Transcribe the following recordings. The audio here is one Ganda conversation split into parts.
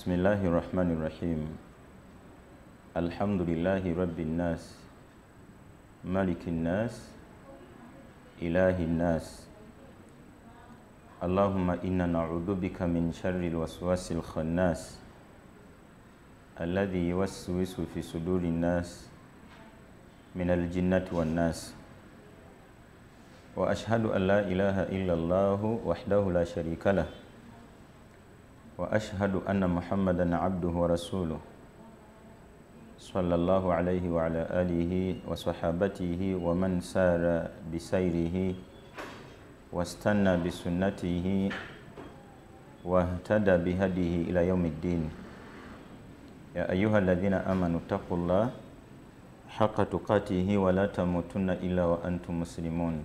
بسم الله الرحمن الرحيم الحمد لله رب الناس ملك الناس إله الناس اللهم إنا نعوذ بك من شر الوسواس الخناس الذي يوسوس في صدور الناس من الجنة والناس وأشهد أن لا إله إلا الله وحده لا شريك له وأشهد أن محمدا عبده ورسوله صلى الله عليه وعلى آله وصحابته ومن سار بسيره واستنى بسنته واهتدى بهديه إلى يوم الدين يا أيها الذين آمنوا اتقوا الله حق تقاته ولا تموتن إلا وأنتم مسلمون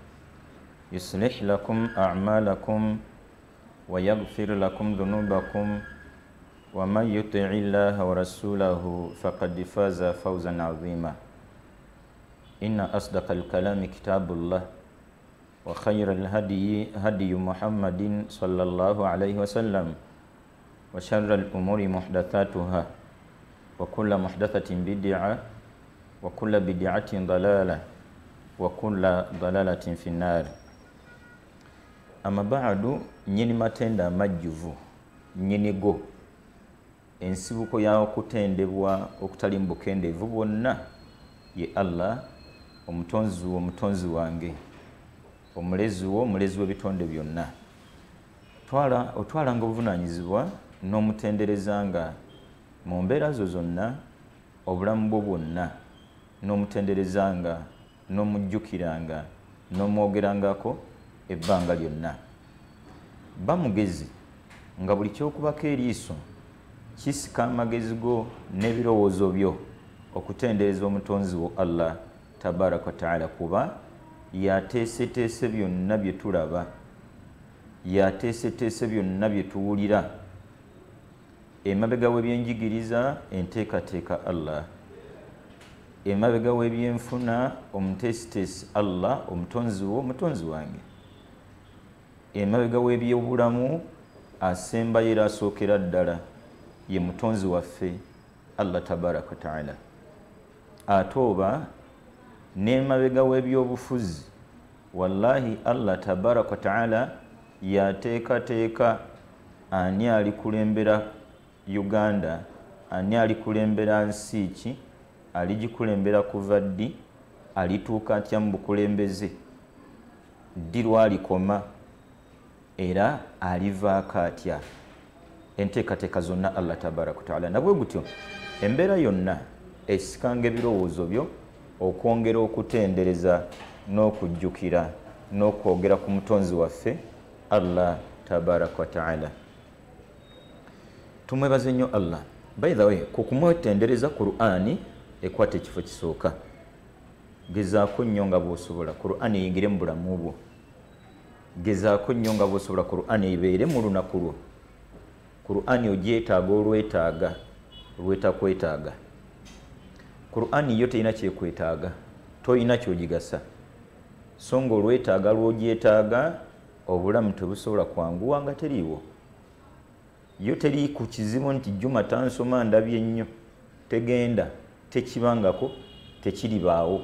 يصلح لكم أعمالكم ويغفر لكم ذنوبكم ومن يطع الله ورسوله فقد فاز فوزا عظيما إن أصدق الكلام كتاب الله وخير الهدي هدي محمد صلى الله عليه وسلم وشر الأمور محدثاتها وكل محدثة بدعة وكل بدعة ضلالة وكل ضلالة في النار amabaadu nyini matenda amajjuvu nyinigo ensibuko yaokutendebwa okutali mubukendeevu bwonna ye allah omutonzi wo omutonzi wange omulezi wo omulezi w'ebitonde byonna otwalanga obuvunanyizibwa n'omutenderezanga mu mbeera zo zonna obulamu bwo bwonna n'omutenderezanga n'omujjukiranga n'omwogerangako ebbanga lyonna ba mugezi nga buli kyokubako eriiso kisika amagezi go n'ebirowoozo byo okutendereza omutonzi wo allah tabaraka wataala kuba yateeseteese byonna bye tulaba yateeseteese byonna bye tuwulira emabega webyenjigiriza enteekateeka allah emabega webyenfuna omuteesiteesi allah omutonzi wo omutonzi wange emabega w'ebyobulamu asemba yera asookera ddala ye mutonzi waffe allah tabaraka wataala ate oba n'emabega w'ebyobufuzi wallahi allah tabaraka wataala yateekateeka ani alikulembera uganda ani alikulembera nsi ki aligikulembera kuva ddi alituuka atya mu bukulembeze ddi lwalikoma era alivaako atya enteekateeka zonna allah tabaraka wataala nabwe gutyo embeera yonna esikanga ebirowoozo byo okwongera okutendereza n'okujjukira n'okwogera ku mutonzi waffe allah tabaraka wataala tumwebaze nnyo allah baithaway ku kumwetendereza qurani ekwata ekifo kisooka gezaako nnyo nga bwosobola qurani eyingire mu bulamu bwo gezaako nnyo nga bwosobola kuruani ebeere mu lunaku lwo kuruani ogyetaaga olwetaaga olwetakwetaaga kuruani yo terina kyekwetaaga tolina kyogigasa so nga olwetaaga lwogyetaaga obulamu tebusobola kwanguwa nga teriiwo yo teri ku kizibu nti juma tansoma ndabye ennyo tegenda tekibangako tekiribaawo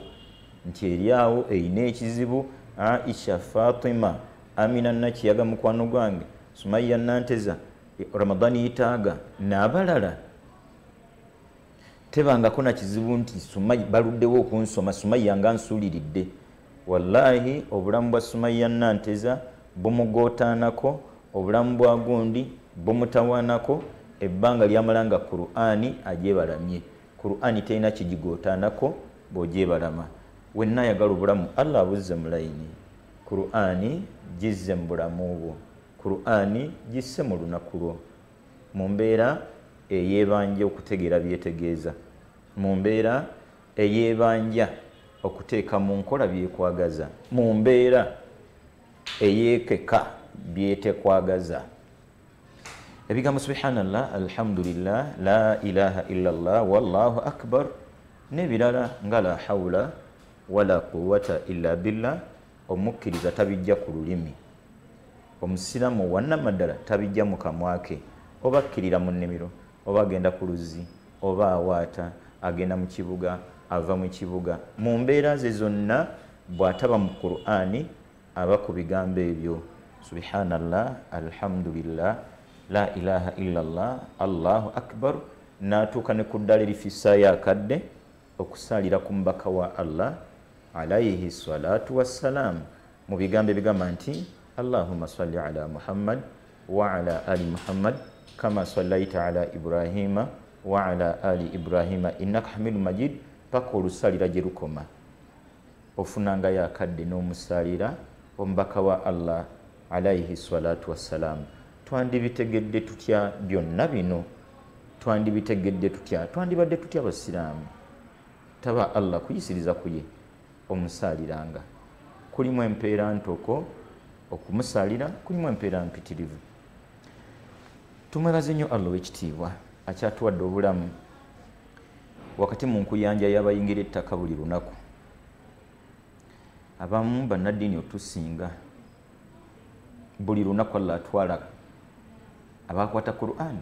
nti eryawo erina ekizibu aisha ah, fatima amina nakiyaga mukwano gwange sumaiya nanteza ramadaani yitaaga n'abalala tebangako nakizibu nti sumai baluddewo okunsoma sumaiya nga nsuuliridde wallahi obulamu bwa sumaiya nanteza bumugootaanako obulamu bwa gundi bumutawaanako ebbanga lyamalanga kuruani ajebalamye kuruani terina kigigootaanako bwogyebalama wenna ayagala obulamu allah abuzze mu layini kuruani gizze mu bulamu bwo kuruani gisse mu lunaku lwo mu mbeera eyeebanja okutegeera byetegeeza mu mbeera eyeebanja okuteeka mu nkola byekwagaza mu mbeera eyeekeka byetekwagaza ebigambo subhanallah alhamdulillah la ilaha illallah wallahu akbar n'ebirala nga la haula wala quwata illa billah omukkiriza tabijja ku lulimi omusiramu wannamaddala tabijja mu kamwake oba akkirira mu nnimiro oba agenda ku luzzi oba awaata agenda mu kibuga ava mu kibuga mu mbeera ze zonna bw'ataba mu qur'ani aba ku bigambo ebyo subhanallah alhamdulillah la ilaha illa llah allahu akbar n'atuuka ne ku ddala erifisaayo akadde okusaalira ku mubaka wa allah alaihi salatu wassalam mu bigambo ebigamba nti allahuma salli ala muhammad waala ali muhammad kama sallaita ala ibrahima waala ali ibrahima innaka hamidu majid paka olusalira gye lukoma ofunangayo akadde n'omusalira omubaka wa allah alaihi salatu wassalam twandibitegedde tutya byonna bino twandibitegedde tutya twandibadde tutya basiraamu taba allah kuyisiriza kuye omusaaliranga kulimu empeera ntoko okumusaalira kulimu empeera mpitirivu tumwebaze nnyo allah wekitiibwa akyatuwadde obulamu wakati mu nkuyanja yabayingira ettaka buli lunaku abamu bannaddiini otusinga buli lunaku allah atwala abakwata quran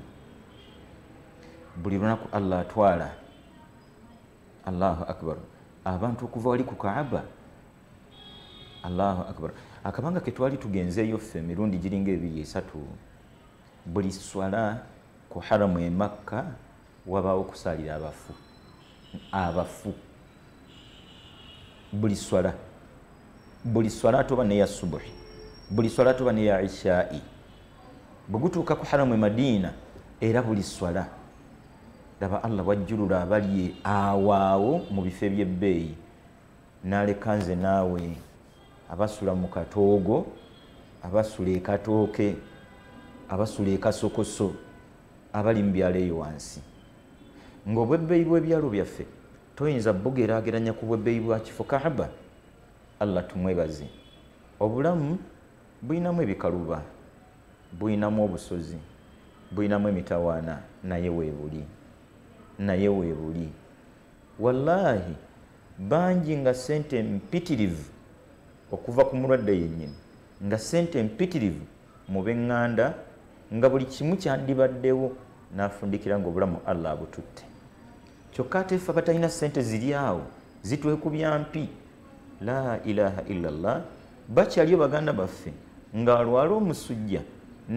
buli lunaku allah atwala allahu akbaru abantu okuva wali ku kaaba allahu akbar akabanga ketwali tugenzeeyo ffe emirundi giringa ebiri esatu buli swala ku haramu emakka wabaawo okusaalira abafu abafu buli swala buli swala ate oba neya subuhi buli swala ate oba neya ishai bwe gutuuka ku haramu emadiina era buli swala laba allah wajjulula abali awaawo mu bifo ebyebbeeyi naleka nze naawe abasula mu katoogo abasula ekatooke abasula ekasokoso abali mu byalo eyo wansi ngaobwebbeeyi bwebyalo byaffe toyinza bugeraageranya ku bwebbeeyi bwa kifo kaaba allah tumwebaze obulamu bulinamu ebikaluba bulinamu obusozi bulinamu emitawaana naye weebuli naye weebuli wallahi bangi nga sente mpitirivu okuva ku mulwadde yennyini nga sente mpitirivu mu beŋŋanda nga buli kimu kyandibaddewo n'afundikira nga obulamu allah abututte kyokka ate ffe abatalina sente ziri awo zitwekubya mpi la ilaha illallah bakyaliyo baganda baffe ng'alwala omusujja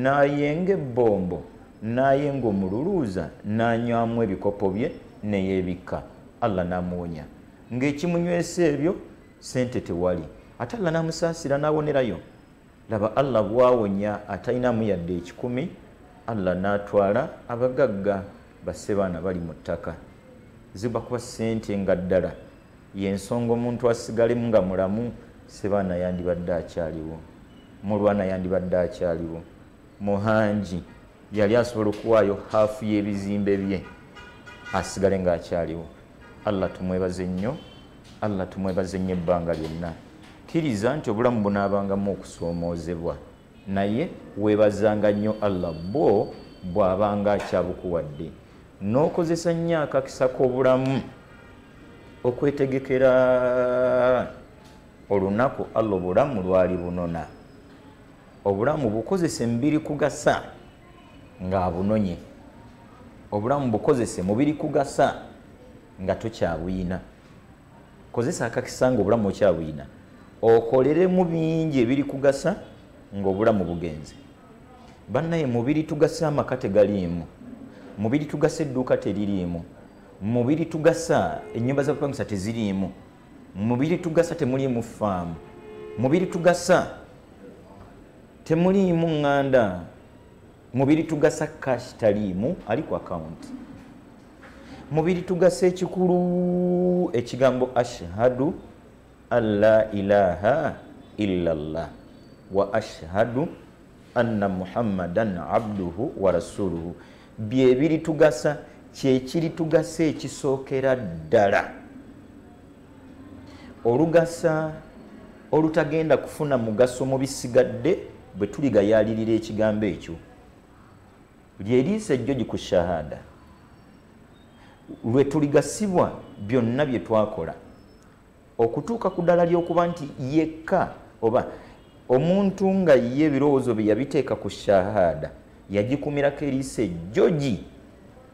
n'ayenga ebbombo naye ng'omululuuza n'anywamu ebikopo bye neyebika allah n'amuwonya ng'ekimunywesa ebyo sente tewali ate allah n'amusaasira n'awonerayo laba allah bwawonya atalinamu yadde ekikumi allah n'atwala abagagga basebaana bali mu ttaka ziba kuba sente nga ddala yensonga omuntu asigalemu nga mulamu sebaana yandibadde akyaliwo mulwana yandibadde akyaliwo muhangi yali asobola okuwaayo haafu y'ebizimbe bye asigale ngaakyaliwo allah tumwebaze nnyo allah tumwebaze nnyo ebbanga lyonna kkiriza nti obulamu bunaabangamu okusoomoozebwa naye weebazanga nnyo allah bwo bw'abanga akyabukuwadde n'okozesa nnyo akakisa k'obulamu okwetegekera olunaku allah obulamu lwali bunona obulamu bukozesa emibiri kugasa ng'abunonye obulamu bukozese mubiri kugasa nga tokyabuyina kozesa akakisa ng'obulamu okyabuyina okolere mu bingi ebiri kugasa ng'obulamu bugenze bannaye mubiri tugasa amaka tegaliimu mubiri tugasa edduuka teririimu mubiri tugasa ennyumba zakupangisa teziriimu mubiri tugasa temuliimu faamu mubiri tugasa temuliimu ŋŋanda mubiri tugasa cash taliimu ali ku account mubiri tugasa ekikulu ekigambo ashhadu an la ilaha illa llah wa ashhadu anna muhammadan abduhu wa rasuluhu byebiri tugasa kyekiri tugasa ekisookera ddala olugasa olutagenda kufuna mugaso mu bisigadde bwe tuligayalirira ekigambo ekyo lyeriisa jjo gikushahada lwe tuligasibwa byonna bye twakola okutuuka ku ddala ly'okuba nti yekka oba omuntu nga ye ebirowoozo bye yabiteeka ku shahada yagikumirako eriisa ejjoji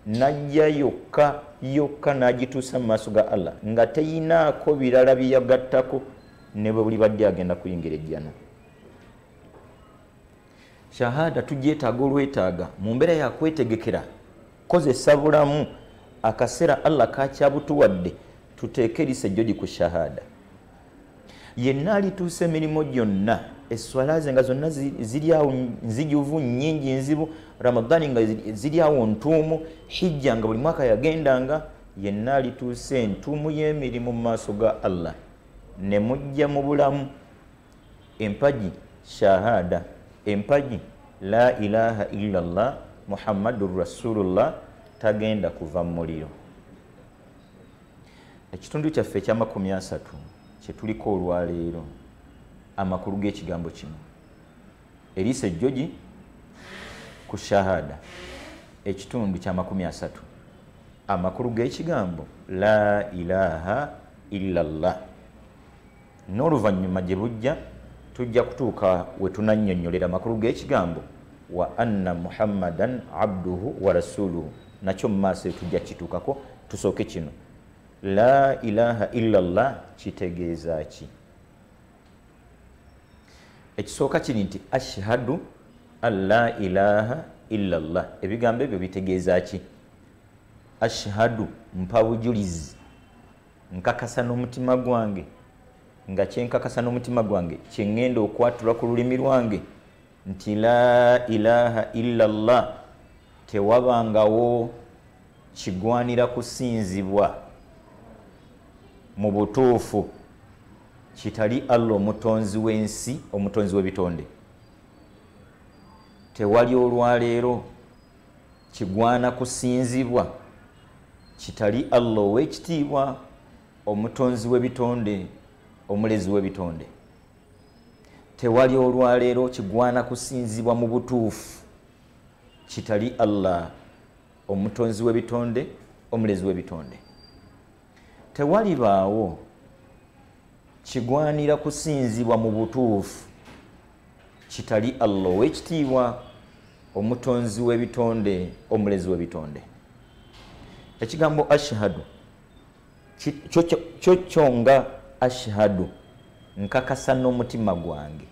najja yokka yokka n'agituusa mu maaso ga allah nga teyinaako birala byeyagattako ne bwe buli badde agenda kuyingira ejjana shahada tujyetaaga olwetaaga mu mbeera yakwetegekera kozesa bulamu akaseera allah kakyabutuwadde tuteeke erisa ejjoji ku shahada yenna alituusa emirimu gyonna eswalaze nga zonna ziryawo nzijuvu nyingi nzibu ramadaani nga ziryawo ntuumu hijja nga buli mwaka yagendanga yenna alituusa entuumu y'emirimu mu maaso ga allah ne mujja mu bulamu empaji shahada empagi la ilaha illallah muhammadun rasulullah tagenda kuva mu muliro ekitundu kyaffe ekyamakumi asatu kyetuliko olwaleero amakulu g'ekigambo kino eriisa ejjogi ku shahada ekitundu kyamakumi asatu amakulu g'ekigambo la ilaha illallah n'oluvannyuma gye bujja tujja kutuuka we tunannyonnyolera amakulu g'ekigambo wa anna muhammadan abduhu wa rasuluhu nakyo mumaaso tujja kituukako tusooke kino la ilaha illa llah kitegeeza ki ekisooka kiri nti ashhadu an la ilaha illa llah ebigambo ebyo bitegeeza ki ashhadu mpabujulizi nkakasa n'omutima gwange nga kyenkakasa n'omutima gwange kyeŋŋenda okwatulwa ku lulimi lwange nti la ilaha illa llah tewabangawo kigwanira kusinzibwa mu butuufu kitali allah omutonzi w'ensi omutonzi w'ebitonde tewali olwaleero kigwana kusinzibwa kitali allah ow'ekitiibwa omutonzi w'ebitonde omulezi w'ebitonde tewali olwaleero kigwana kusinzibwa mu butuufu kitali allah omutonzi w'ebitonde omulezi w'ebitonde tewalibaawo kigwanira kusinzibwa mu butuufu kitali allah ow'ekitiibwa omutonzi w'ebitonde omulezi w'ebitonde ekigambo ashhadu kyo kyonga ashhadu nkakasa n'omutima gwange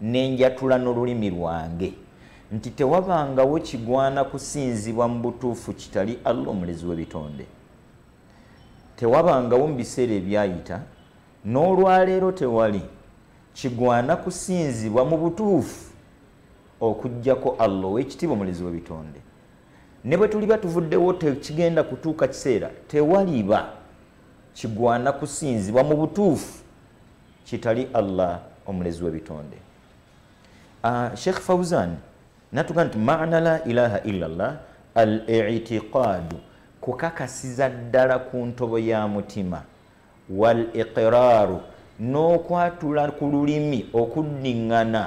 nenjatula n'olulimi lwange nti tewabangawo kigwana kusinzibwa mu butuufu kitali alla omulezi w'ebitonde tewabangawo mu biseera ebyayita n'olwaleero tewali kigwana kusinzibwa mu butuufu okugjako alla ow'ekitiibwa omulezi w'ebitonde ne bwe tuliba tuvuddewo tekigenda kutuuka kiseera tewaliba kigwana kusinzibwa mu butuufu kitali allah omulezi webitonde ah, sheikh fauzan natuga nti mana la ilaha illallah al itiqadu kukakasiza ddala ku ntobo ya mutima wal iqiraru n'okwatula ku lulimi okuddiŋŋana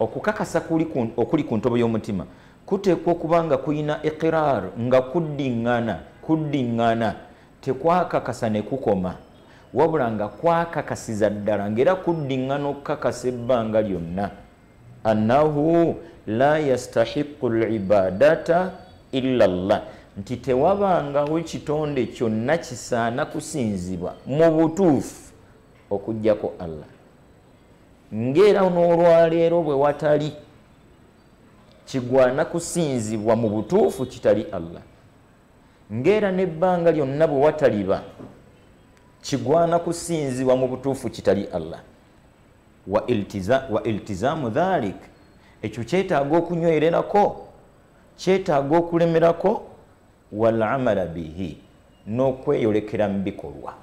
okukakasa okuli ku ntobo y'omutima kuteekwa okuba nga kulina iqiraru nga kuddiŋŋana kuddiŋŋana tekwakakasa ne kukoma wabula nga kwakakasiza ddala ngaera kuddiŋŋana okukakasa ebbanga lyonna annahu la yastahiqu libadata illa llah nti tewabangaho ekitonde kyonna kisaana kusinzibwa mu butuufu okugjako allah ngaera n'olwaleero bwe watali kigwana kusinzibwa mu butuufu kitali allah ngaera nebbanga lyonna bwe wataliba kigwana kusinzibwa mu butuufu kitali allah wa iltizaamu dhalik ekyo kyetaaga okunywererako kyetaaga okulemerako walamala bihi n'okweyolekera mu bikolwa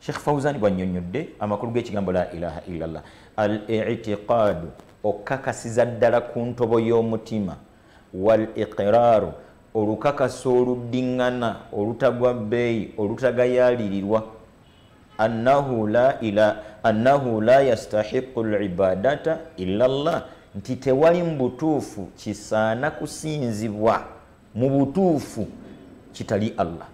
sheekh fauzani bwannyonnyodde amakulu g'ekigambo la ilaha illallah al itiqaadu okkakasiza ddala ku ntobo y'omutima wal iqiraaru olukakasa oluddiŋŋana olutagwa bbeeyi olutagayalirirwa annahu la yastahiqu libadata illa llah nti tewali mu butuufu kisaana kusinzibwa mu butuufu kitali allah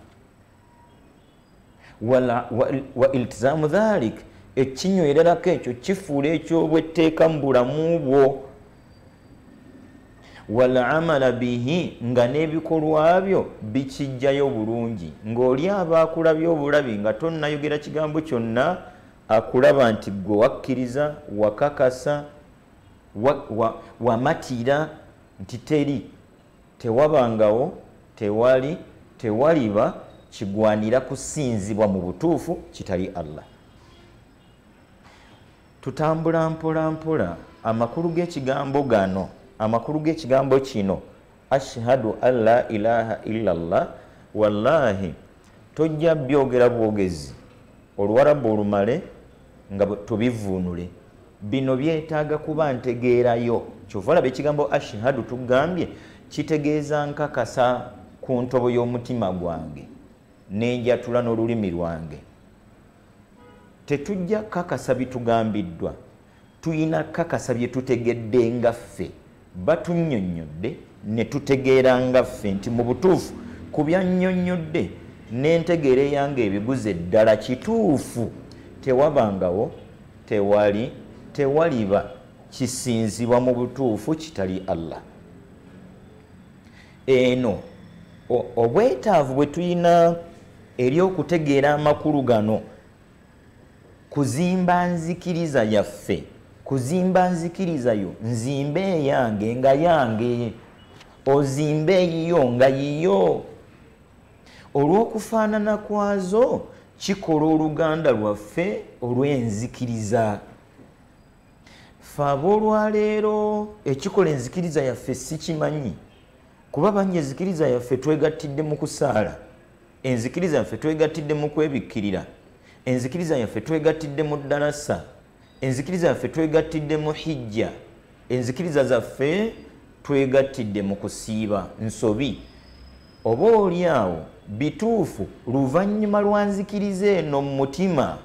wa iltizaamu dhalik ekinywererako ekyo kifuula ekyobwetteeka mu bulamu bwo walaamala bihi nga n'ebikolwa byo bikijjayo bulungi ng'oli aba akulabye obulabi nga tonnayogera kigambo kyonna akulaba nti gwe wakkiriza wakakasa wamatira nti teri tewabangawo tewali tewaliba kigwanira kusinzibwa mu butuufu kitali allah tutambula mpola mpola amakulu g'ekigambo gano amakulu g'ekigambo kino ashhadu an la ilaha illallah wallahi tojja byogera bwogezi oluwarabu olumale nga tubivuunule bino byetaaga kuba ntegeerayo kyova olaba ekigambo ashhadu tugambye kitegeeza nkakasa ku ntobo y'omutima gwange nenjatula n'olulimi lwange tetujja kakasa bitugambiddwa tuyina kakasa bye tutegedde nga ffe batunyonyodde ne tutegeeranga ffe nti mu butuufu ku byannyonnyodde n'entegeere yange ebiguze eddala kituufu tewabangawo tewali tewaliba kisinzibwa mu butuufu kitali allah eno obwetaavu bwe tulina eryokutegeera amakulu gano kuzimba nzikiriza yaffe kuzimba nzikirizayo nzimbe eyange nga yange ozimbe eyiyo nga yiyo olw'okufaanana kwazo kikola oluganda lwaffe olw'enzikiriza faaba olwaleero ekikola enzikiriza yaffe sikimanyi kuba banyi enzikiriza yaffe twegatidde mu kusaala enzikiriza yaffe twegatidde mu kwebikkirira enzikiriza yaffe twegatidde mu ddalasa enzikiriza yaffe twegattidde mu hijja enzikiriza zaffe twegattidde mu kusiiba nsobi oba oli awo bituufu luvannyuma lwa nzikiriza eno mu mutima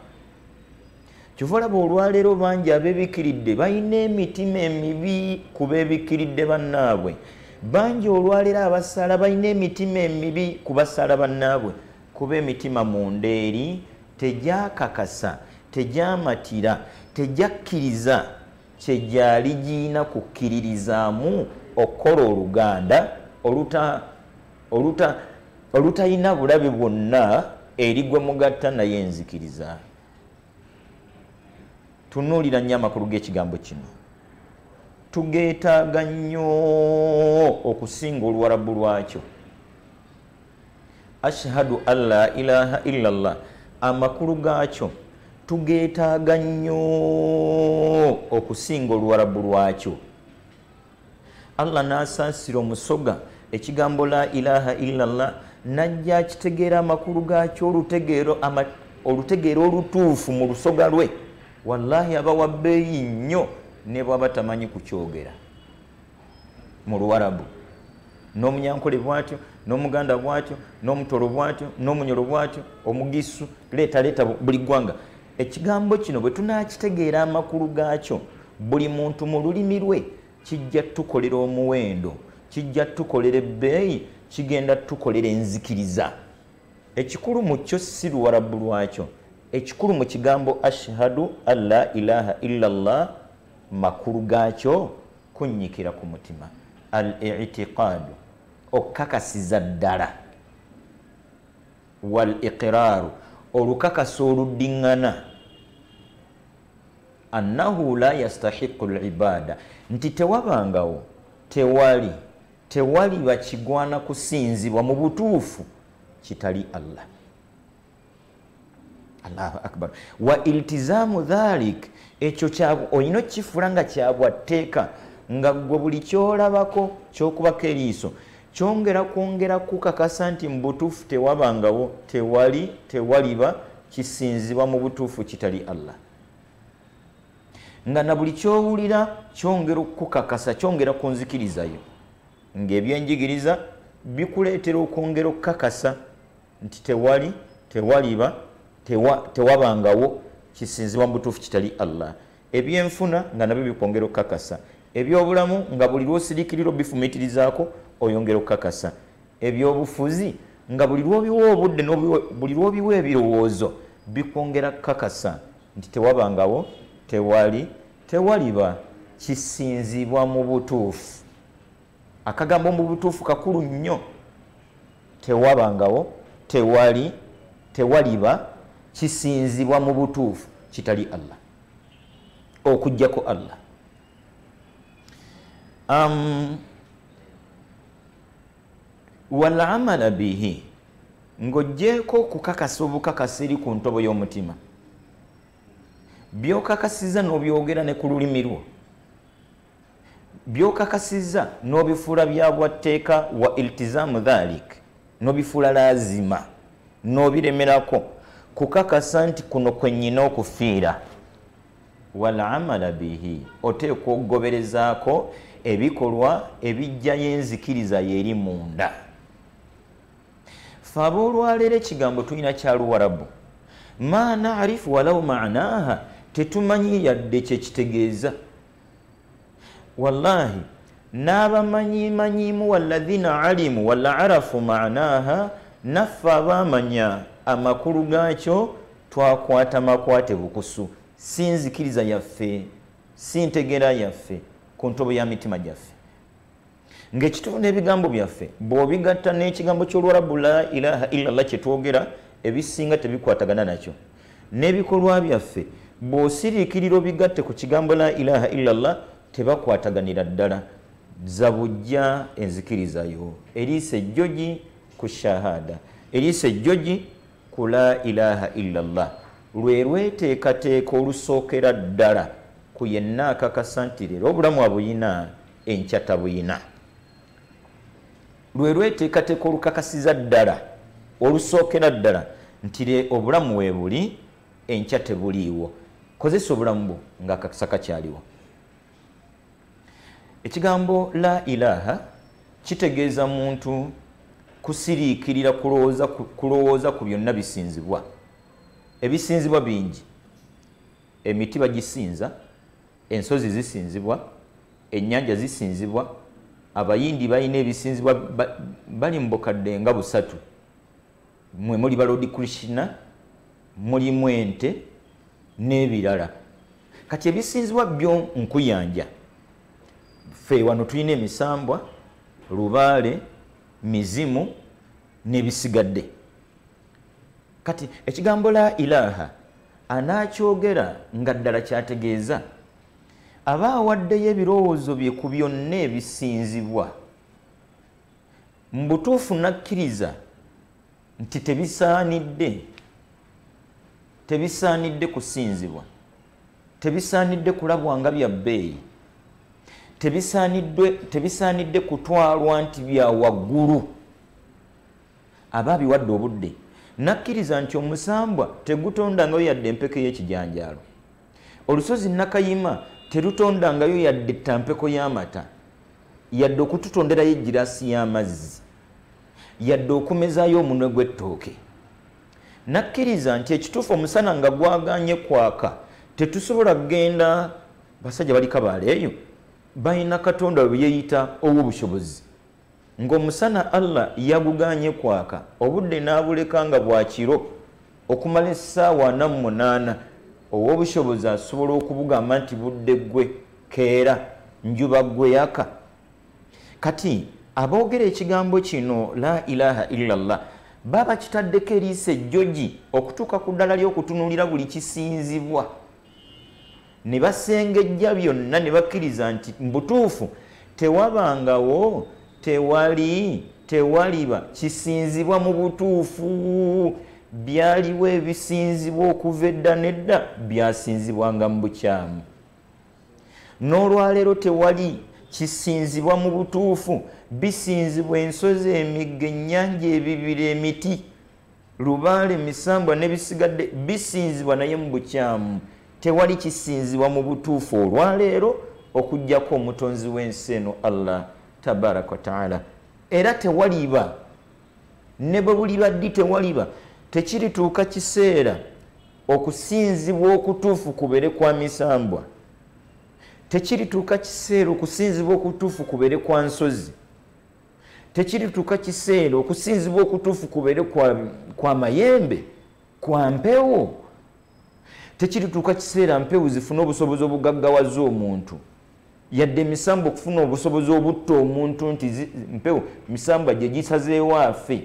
kyovaolaba olwaleero bangi abeebikiridde balina emitima emibi ku beebikiridde bannaabwe bangi olwaleero abasala balina emitima emibi ku basala bannaabwe kuba emitima mu ndeeri tegyakakasa tegyamatira tejakkiriza kyejyali giina kukkiririzaamu okukola oluganda olutayina bulabe bwonna erigwe mugatta naye enzikiriza tunuulira nnyo amakulu g'ekigambo kino tugeetaaga nnyo okusinga oluwalabu lwakyo ashhadu an la ilaha illa llah amakulu gaakyo tugeetaaga nnyo okusinga oluwalabu lwakyo allah n'asaasira omusoga ekigambo la ilaha illallah najja kitegeera amakulu gakyo olutegeero olutuufu mu lusoga lwe wallahi aba wabbeeyi nnyo ne bwaba tamanyi kukyogera mu luwarabu n'omunyankole bwatyo n'omuganda bwatyo n'omutolo bwatyo n'omunyolo bwatyo omugisu leetaleeta buli ggwanga ekigambo kino bwe tunakitegeera amakulu gaakyo buli muntu mu lulimi lwe kijja tukolera omuwendo kijja tukolera ebbeeyi kigenda tukolera enzikiriza ekikulu mu kyo si luwalabu lwakyo ekikulu mu kigambo ashhadu an la ilaha illa llah makulu gaakyo kunyikira ku mutima al itiqaadu okkakasiza ddala wal iqiraaru olukakasa oluddiŋŋana annahu la yastahiqu libaada nti tewabangawo tewali tewali bakigwana kusinzibwa mu butuufu kitali allah allahu akbar wa iltizaamu dhalik ekyo olina okukifula nga kyabwatteeka nga ggwe buli kyolabako kyokubako eriiso kyongera kwongera kukakasa nti mu butuufu tewabangawo tewali tewaliba kisinzibwa mu butuufu kitali allah nga na buli kyowulira kyongera okukakasa kyongera kunzikirizayo ngaebyenjigiriza bikuleetera okwongera okukakasa nti tewali tewaliba tewabangawo kisinzibwa mu butuufu kitali allah ebyenfuna nga nabyo bikwongera okukakasa ebyobulamu nga buli lwosirikiriro bifumiitirizaako oyongera okukakasa ebyobufuzi nga buli lwobiwa obudde buli lwobiwa ebirowoozo bikwongera kukakasa nti tewabangawo tewali tewaliba kisinzibwa mu butuufu akagambo mu butuufu kakulu nnyo tewabangawo tewali tewaliba kisinzibwa mu butuufu kitali allah okugjako allah walamala bihi ng'oggyeko okukakasa obukakasa eri ku ntobo y'omutima byokakasiza n'obyogera ne ku lulimi lwo byokakasiza n'obifuula bya bwatteeka wa iltizaamu dhalik n'obifuula laazima n'obiremerako kukakasa nti kuno kwennyina okufiira walamala bihi oteekwa okugoberezaako ebikolwa ebijjayo enzikiriza yeri munda fe aboolwaleero ekigambo tulina kyaluwarabu ma narifu walau manaha tetumanyi yadde kyekitegeeza wallahi n'abamanyimanyimu waladhina alimu wala arafu manaha naffe abaamanya amakulu gaakyo twakwata makwate bukusu si nzikiriza yaffe si ntegera yaffe ku ntobo ya mitima gyaffe ng'ekitufu n'ebigambo byaffe bw'obigatta n'ekigambo ky'olwarabu la ilaha illallah kyetwogera ebisinga tebikwatagana nakyo n'ebikolwa byaffe bw'osiriikirira obigatte ku kigambo la ilaha illallah tebakwataganira ddala zabujja enzikirizayo eriisa ejjogi ku shahada eriisa ejjogi ku la ilaha illallah lwe lweteekateeka olusookera ddala ku yenna akakasa nti leero obulamu abuyina enkyata buyina lwe lweteekateeka olukakasiza ddala olusookera ddala nti obulamu webuli enkya tebuliiwo kozesa obulamu bwo ngaakakasa kakyaliwo ekigambo la ilaha kitegeeza muntu kusiriikirira kulowooza ku byonna bisinzibwa ebisinzibwa bingi emiti bagisinza ensozi zisinzibwa ennyanja zisinzibwa abayindi balina ebisinzibwa bali mubukadde nga busatu mwe muli balodi krishina mulimu ente n'ebirala kati ebisinzibwa byo nkuyanja ffe wano tulina emisambwa lubaale mizimu n'ebisigadde kati ekigambo la ilaha anaakyogera nga ddala kyategeeza aba awaddeyo ebirowoozo bye ku byonna ebisinzibwa mu butuufu nakkiriza nti tebisaanidde tebisaanidde kusinzibwa tebisaanidde kulabwa nga bya bbeeyi tebisaanidde kutwalwa nti bya waggulu aba abiwadde obudde nakkiriza nti omusambwa tegutondangayo yadde empeke y'ekijanjaalo olusozi nakayima terutondangayo yadde ttampeko y'amata yadde okututonderayo egirasi y'amazzi yadde okumezaayo omunwe gw'ettooke nakkiriza nti ekituufu omusana nga gwaganye kwaka tetusobola kugenda basajja bali kabaale eyo balina katonda weyeyita ow'obusobozi ng'omusana allah yaguganye kwaka obudde n'abuleka nga bwakiro okumala essaawa namu munaana owobusobozi asobola okubugamba nti budde gwe keera njuba gwe yaka kati aboogera ekigambo kino la ilaha illallah baba kitaddeko eriisa ejjoji okutuuka ku ddala lyokutunulira buli kisinzibwa ne basengejja byonna ne bakkiriza nti mbutuufu tewabangawo tewali tewaliba kisinzibwa mu butuufu byaliwo ebisinzibwa okuva edda nedda byasinzibwanga mu bukyamu n'olwaleero tewali kisinzibwa mu butuufu bisinzibwa ensozi emigga ennyanja ebibira emiti lubaale misambwa n'ebisigadde bisinzibwa naye mu bukyamu tewali kisinzibwa mu butuufu olwaleero okugjako omutonzi w'ensi eno allah tabaraka wataala era tewaliba ne bwe buli baddi tewaliba tekirituuka kiseera okusinzibwa okutuufu kubere kwa misambwa tekirituuka kiseera okusinzibwa okutuufu kubere kwa nsozi tekirituuka kiseera okusinzibwa okutuufu kubere kwa, kwa mayembe kwa mpewo tekirituuka kiseera mpewo zifune obusobozi obugaggawaza omuntu yadde emisambwa okufuna obusobozi obutta omuntu nti mpewo misambwa gye gisazeewo afe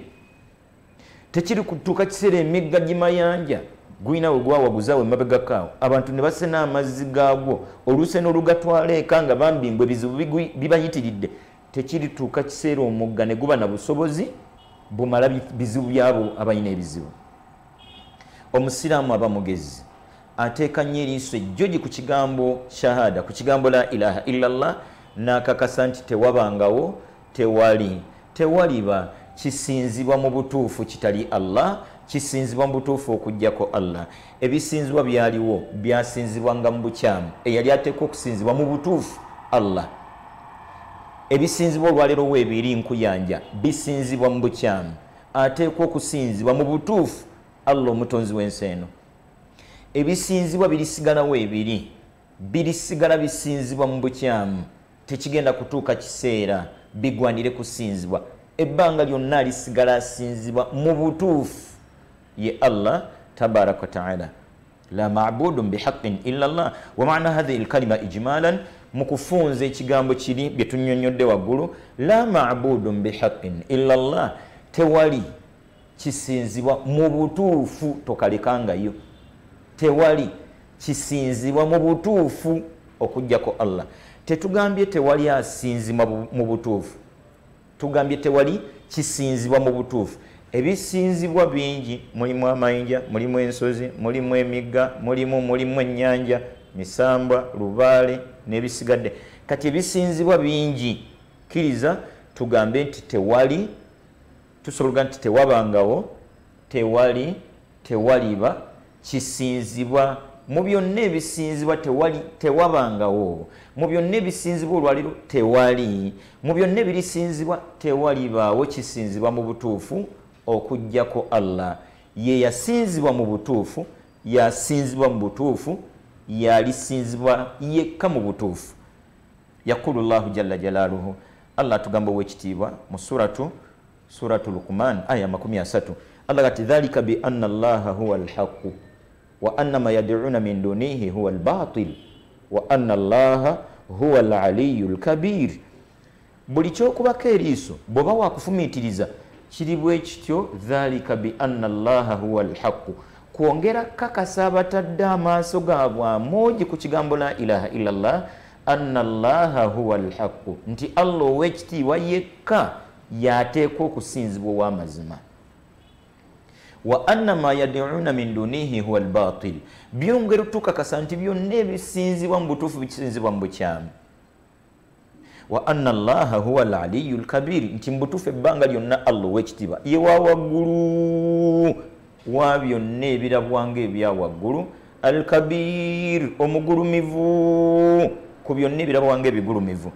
tekiri kutuuka kiseera emigga gimayanja gulina we gwawaguzaawo emabegaka awo abantu ne basena amazzi gaagwo oluse n'olugatwala eka nga bambimbwa ebizibu bibayitiridde tekirituuka kiseera omugga ne guba na busobozi bumala bizibu byabo abalina ebizibu omusiraamu aba mugezi ateeka nnyo eriiso ejjoji ku kigambo shahada ku kigambo la ilaha illallah n'akakasa nti tewabangawo tewali tewaliba kisinzibwa mu butuufu kitali allah kisinzibwa mu butuufu okugjako allah ebisinzibwa byaliwo byasinzibwanga mu bukyamu eyali ateeka okusinzibwa mu butuufu allah ebisinzibwa olwaleero weebiri nkuyanja bisinzibwa mu bukyamu ateekwa okusinzibwa mu butuufu allah omutonzi w'ensi eno ebisinzibwa birisigala weebiri birisigala bisinzibwa mu bukyamu tekigenda kutuuka kiseera bigwanire kusinzibwa ebbanga lyonna alisigala asinzibwa mu butuufu ye allah tabaraka wataala la mabudun bihaqin illa llah wamana hahihi lkalima ijmalan mu kufunza ekigambo kiri bye tunyonyodde waggulu la mabudun bihaqin illa llah tewali kisinzibwa mu butuufu tokalekangayo tewali kisinzibwa mu butuufu okugjako allah tetugambye tewali asinzibwa mu butuufu tugambye tewali kisinzibwa mu butuufu ebisinzibwa bingi mulimu amayinja mulimu ensozi mulimu emigga mulimu mulimu ennyanja misambwa lubaale n'ebisigadde kati ebisinzibwa bingi kkiriza tugambe nti tewali tusobolga nti tewabangawo tewali tewaliba kisinzibwa mu byonna ebisinzibwa tewabangawo mu byonna ebisinzibwa olwaliro tewali mu byonna ebirisinzibwa tewalibaawo kisinzibwa mu butuufu okujjako allah ye yasinzibwa mu butuufu yasinzibwa mu butuufu yalisinzibwa yekka mu butuufu yaqulu llahu jalla jalaaluhu allah atugamba owekitiibwa mu suratu suratu luqman aya 3 allah gati dhalika bianna allaha huwa alhaqu wa anna ma yad'una min dunihi huwa al-batil wa anna allaha huwa al-aliyyul kabir buli kyokubako eriiso bw'oba waakufumiitiriza kiri bwe kityo dhalika bi anna allaha huwa alhaqu kwongera kakasa abatadde amaaso gaabwe amoogi ku kigambo la ilaha illallah anna allaha huwa alhaqu nti allah ow'ekitiibwa yekka yateekwa okusinzibwa ow'amazima wa annama yaduuna min dunihi huwa albatil byongera otukakasa nti byonna ebisinzibwa mu butuufu bikisinzibwa mu bukyamu wa anna allaha huwa laliyu lkabiri nti mu butuufu ebbanga lyonna allah wekitiba ye wawaggulu wa byonna ebirabwanga ebyawaggulu alkabir omugulumivu ku byonna ebirabwanga ebigulumivu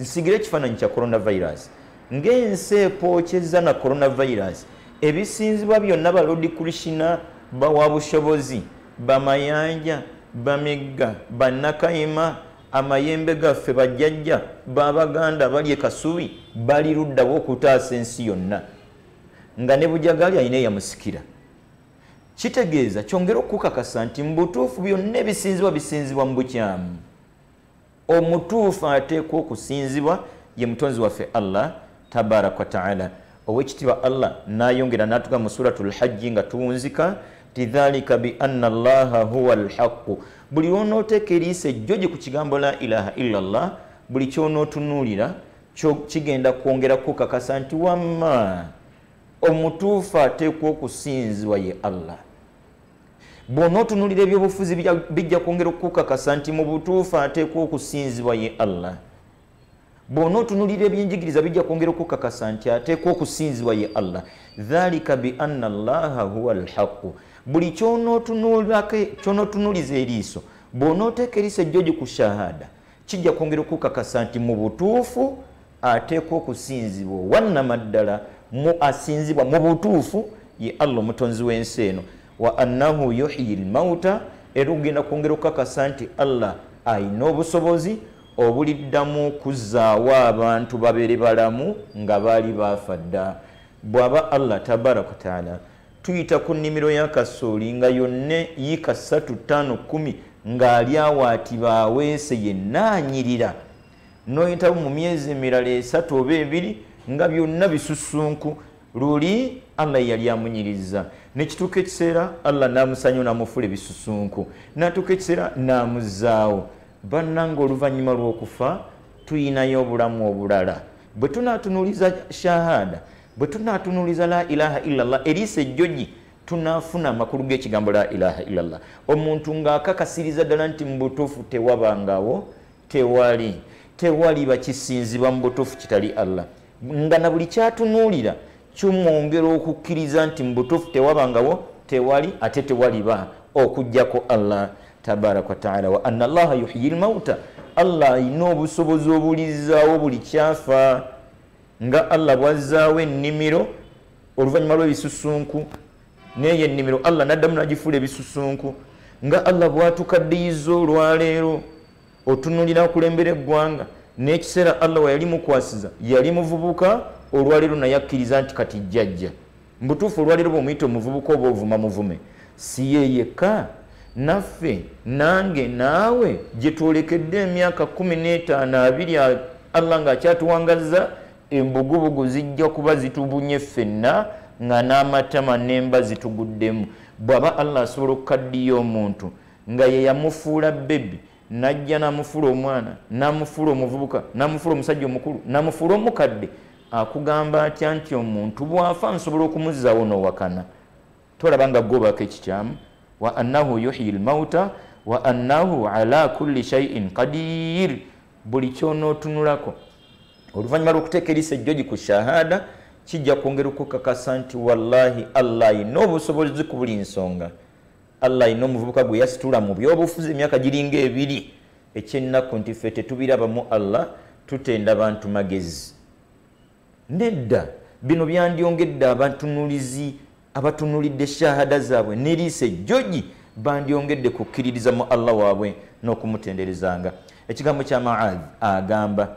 nsigire ekifaananyi kya coronavirus ng'ensi epookyeza na coronavirus ebisinzibwa byonna baludi krishina bawabusobozi bamayanja bamegga banakayima amayembe gaffe bajjajja babaganda bali ekasubi bali luddawo okutaasa ensi yonna nga ne bujagali ayina eyamusikira kitegeeza kyongera okukakasa nti mubutuufu byonna ebisinzibwa bisinzibwa mu bukyamu omutuufu ateekwa okusinzibwa ye mutonzi waffe allah tabaraka wataala owekitiibwa allah nayongera natuga mu surat lhajji nga tuwunzika ti dhalika bian llaha huwa lhaqu buli lwonooteeka eriisa ejjoje ku kigambo la ilaha illa llah buli kyonootunuulira kigenda kwongera kukakasa nti wamma omutuufu ateekwa okusinzibwa ye allah bw'onootunuulira ebyobufuzi bijja kwongera okukukakasa nti mu butuufu ateekwa okusinzibwa ye allah bw'onootunulira ebyenjigiriza bijja kwongera okukakasa nti ateekwa okusinzibwa ye allah dhalika beanna allaha huwa alhaqu buli kyonootunuliza eriiso bw'onooteeka eriiso ejjoji ku shahada kijja kwongera okukakasa nti mu butuufu ateekwa okusinzibwa owannama ddala asinzibwa mu butuufu ye allah omutonzi w'ensi eno wa annahu yuhyi lmauta era ogenda kwongera okukakasa nti allah ayina obusobozi obuliddamu okuzzaawo abantu babere balamu nga baali baafadda bw'aba allah tabaraka wataala tuyita ku nnimiro ya kasooli nga yonna yiika 35 ng'ali awo ati baaweese yennaanyirira noyitamu mu myezi emirala esatu oba ebiri nga byonna bisusunku luli allah yali amunyiriza nekituuka ekiseera allah naamusanyo namufula ebisusunku natuuka ekiseera naamuzzaawo bannanga oluvannyuma lw'okufa tuyinayo obulamu obulala bwe tunaatunuliza shahada bwe tunaatunuliza la ilaha illallah eriisa ejjoji tunaafuna amakulu g'ekigambo la ilaha illallah omuntu ng'akakasiriza ddala nti mu butuufu tewabangawo tewali tewali bakisinzibwa mu butuufu kitali allah nga na buli kyatunuulira kimwongera okukkiriza nti mu butuufu tewabangawo tewali ate tewaliba okugjako allah tabaraka wataala wa ana allaha yuhyi lmauta allah ayina obusobozi obulizaawo buli kyafa nga allah bwazaawo ennimiro oluvannyuma lwebisusunku neyo ennimiro allah naddamu nagifuula ebisusunku nga allah bwatukaddiyiza olwaleero otunulira akulembera eggwanga n'ekiseera allah weyali mukwasiza yali muvubuka olwaleero nayakkiriza nti kati jjajja mbutuufu olwaleero bwe omuyita omuvubuka oba ovuma muvume si ye yekka naffe nange naawe gyetwolekedde emyaka 152 allah ngaakyatuwangaza embugubugu zijja kuba zitubunye ffenna nga n'amatama nemba zituguddemu bw'aba allah asobola okukaddiya omuntu nga ye yamufuula bebi najja namufula omwana namufula omuvubuka namufula omusajja omukulu namufuula omukadde akugamba atya nti omuntu bwafa nsobola okumuzzawo nowakana tolaba nga gwobako ekikyamu wa annahu yuhyi lmauta wa annahu ala kulli shaiin qadir buli kyonootunulako oluvannyuma lwokuteeka erisa ejjoji ku shahada kijja kwongera okukakasa nti wallahi allah ayina obusobozi ku buli nsonga allah ayina omuvubuka gwe yasitula mu byobufuzi emyaka giringa ebiri ekyennaku nti fe tetubirabamu allah tutenda bantu magezi nedda bino byandyongedde abantunulizi abatunulidde shahada zaabwe neriisa ejjoji bandyongedde kukkiririza mu allah waabwe n'okumutenderezanga ekigambo kya maad agamba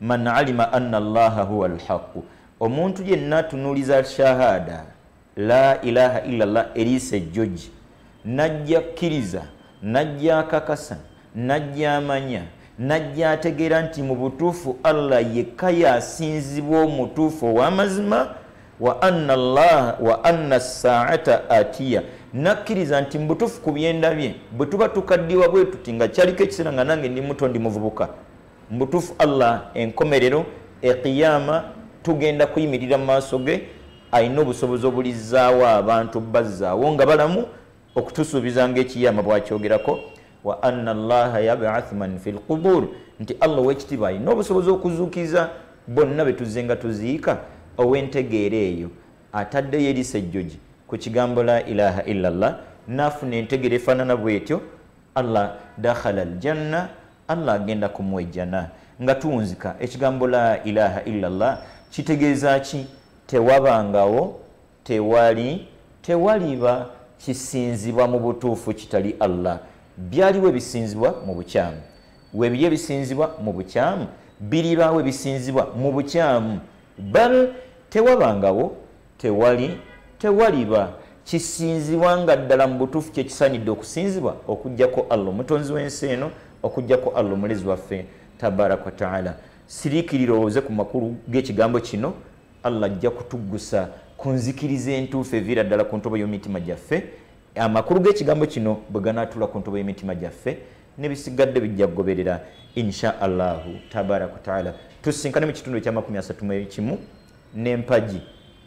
man alima anna allaha huwa alhaqu omuntu yenna atunuliza shahada la ilaha illa llah eriisa ejjoji najja kkiriza najja akakasa najja amanya najja ategeera nti mu butuufu allah yekka yasinzibwa omutuufu ow'amazima wa anna llaha wa anna saata atiya nakkiriza nti mubutufu ku byendabye bwe tuba tukaddiwa bwe tuti nga kyaliko ekiseera nga nange ndi muto ndi muvubuka mubutufu allah enkomerero ekiyama tugenda kuyimirira mu maaso ge ayina obusobozi obulizzaawo abantu bazzaawo nga balamu okutusuubiza ngaekiyama bwakyogerako wa anna llaha yabathu man fi lqubur nti allah wekitiba ayina obusobozi okuzuukiza bonna betuzzenga tuziika ow'entegeera eyo ataddeyo erisejjoji ku kigambo la ilaha illallah naafuna entegeera efaanana bwetyo allah dakhala aljanna allah agenda kumwejjana nga tuwunzika ekigambo la ilaha illallah kitegeeza ki tewabangawo tewali tewaliba kisinzibwa mu butuufu kitali allah byaliwo ebisinzibwa mu bukyamu webiri ebisinzibwa mu bukyamu biribaawo ebisinzibwa mu bukyamu bal tewabangawo tewali tewaliba kisinzibwa nga ddala mu butuufu kyekisaanidde okusinzibwa okujjako allah omutonzi w'ensi eno okujjako allah omulezi waffe tabaraka wataala siriikirira owoze ku makulu g'ekigambo kino allah ajja kutuggusa ku nzikiriza entuufu eviira ddala ku ntobo y'omitima gyaffe amakulu g'ekigambo kino bwe ganaatula ku ntobo y'emitima gyaffe nebisigadde bijja kugoberera inshaallahu tabaraka wataala tusinkane mu kitundu mu kimu n'empagi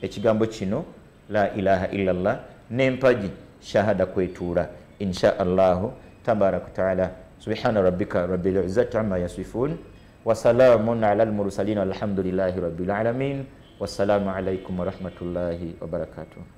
ekigambo kino la ilaha illallah n'empagi shahada kwetuula insha allahu tabaraka wataala subhana rabbika rabilizati ama yasifun wasalamun ala lmursalin walhamdulilahi rabilalamin wassalamu alaikum warahmatullahi wabarakatuh